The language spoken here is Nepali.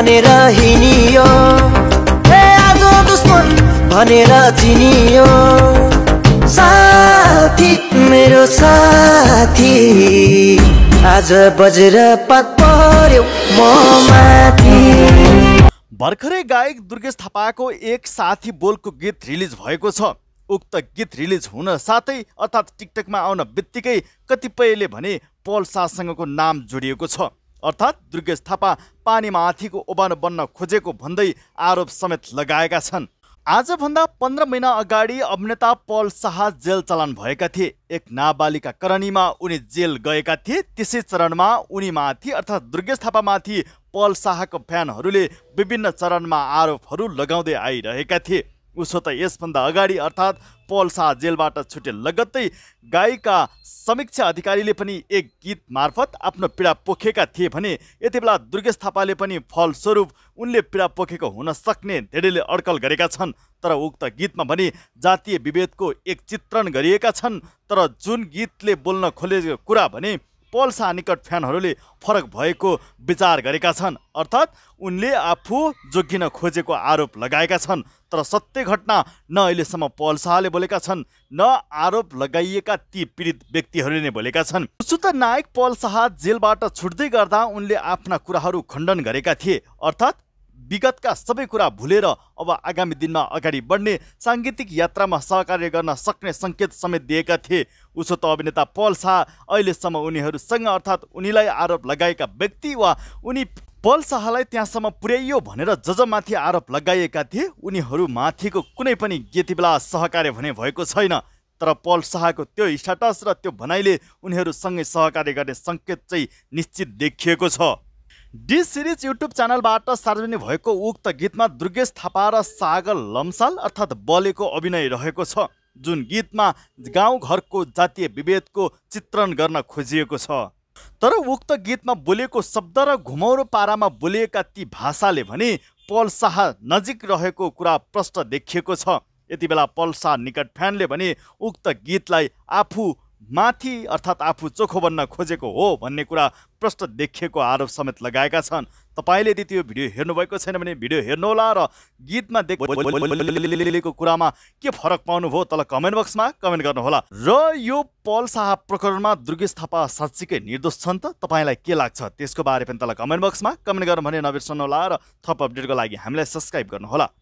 भनेर हिँडियो ए आज दुश्मन भनेर चिनियो साथी मेरो साथी आज बजेर पात पर्यो म माथि भर्खरै गायक दुर्गेश थापाको एक साथी बोलको गीत रिलिज भएको छ उक्त गीत रिलिज हुन साथै अर्थात् टिकटकमा आउन बित्तिकै कतिपयले भने पल शाहसँगको नाम जोडिएको छ अर्थात् दुर्गेश थापा पानीमा हात्तीको बन्न खोजेको भन्दै आरोप समेत लगाएका छन् आजभन्दा पन्ध्र महिना अगाडि अभिनेता पल शाह जेल चलान भएका थिए एक नाबालिका करणीमा उनी जेल गएका थिए त्यसै चरणमा उनीमाथि अर्थात् दुर्गेश थापामाथि पल शाहको फ्यानहरूले विभिन्न चरणमा आरोपहरू लगाउँदै आइरहेका थिए उसो त यसभन्दा अगाडि अर्थात् पल शाह जेलबाट छुटे लगत्तै गायिका समीक्षा अधिकारीले पनि एक गीत मार्फत आफ्नो पीडा पोखेका थिए भने यति बेला दुर्गेश थापाले पनि फलस्वरूप उनले पीडा पोखेको हुन सक्ने धेरैले अड्कल गरेका छन् तर उक्त गीतमा भने जातीय विभेदको एक चित्रण गरिएका छन् तर जुन गीतले बोल्न खोलेको कुरा भने निकट फ्यानहरूले फरक भएको विचार गरेका छन् अर्थात् उनले आफू जोगिन खोजेको आरोप लगाएका छन् तर सत्य घटना न अहिलेसम्म पल शाहले बोलेका छन् न आरोप लगाइएका ती पीडित व्यक्तिहरूले नै बोलेका छन् सुत नायक पल शाह जेलबाट छुट्दै गर्दा उनले आफ्ना कुराहरू खण्डन गरेका थिए अर्थात् विगतका सबै कुरा भुलेर अब आगामी दिनमा अगाडि बढ्ने साङ्गीतिक यात्रामा सहकार्य गर्न सक्ने सङ्केत समेत दिएका थिए उसो त अभिनेता पल शाह अहिलेसम्म उनीहरूसँग अर्थात् उनीलाई आरोप लगाएका व्यक्ति वा उनी पल शाहलाई त्यहाँसम्म पुर्याइयो भनेर जजमाथि आरोप लगाइएका थिए उनीहरू माथिको कुनै पनि यति बेला सहकार्य भने भएको छैन तर पल शाहको त्यो स्टाटस र त्यो भनाइले उनीहरूसँगै सहकार्य गर्ने सङ्केत चाहिँ निश्चित देखिएको छ डी सिरिज युट्युब च्यानलबाट सार्वजनिक भएको उक्त गीतमा दुर्गेश थापा र सागर लम्साल अर्थात् बलेको अभिनय रहेको छ जुन गीतमा गाउँघरको जातीय विभेदको चित्रण गर्न खोजिएको छ तर उक्त गीतमा बोलेको शब्द र घुमौरो पारामा बोलिएका ती भाषाले भने पल शाह नजिक रहेको कुरा प्रष्ट देखिएको छ यति बेला पल शाह निकट फ्यानले भने उक्त गीतलाई आफू माथि अर्थात् आफू चोखो बन्न खोजेको हो भन्ने कुरा प्रष्ट देखिएको आरोप समेत लगाएका छन् तपाईँले यदि त्यो भिडियो हेर्नुभएको छैन भने भिडियो हेर्नुहोला र गीतमा देखेको कुरामा के फरक पाउनुभयो तल कमेन्ट बक्समा कमेन्ट गर्नुहोला र यो पल शाह प्रकरणमा दुर्गेश थापा साँच्चीकै निर्दोष छन् त तपाईँलाई के लाग्छ त्यसको बारे पनि तल कमेन्ट बक्समा कमेन्ट गर्नु भने नबिर्सनुहोला र थप अपडेटको लागि हामीलाई सब्सक्राइब गर्नुहोला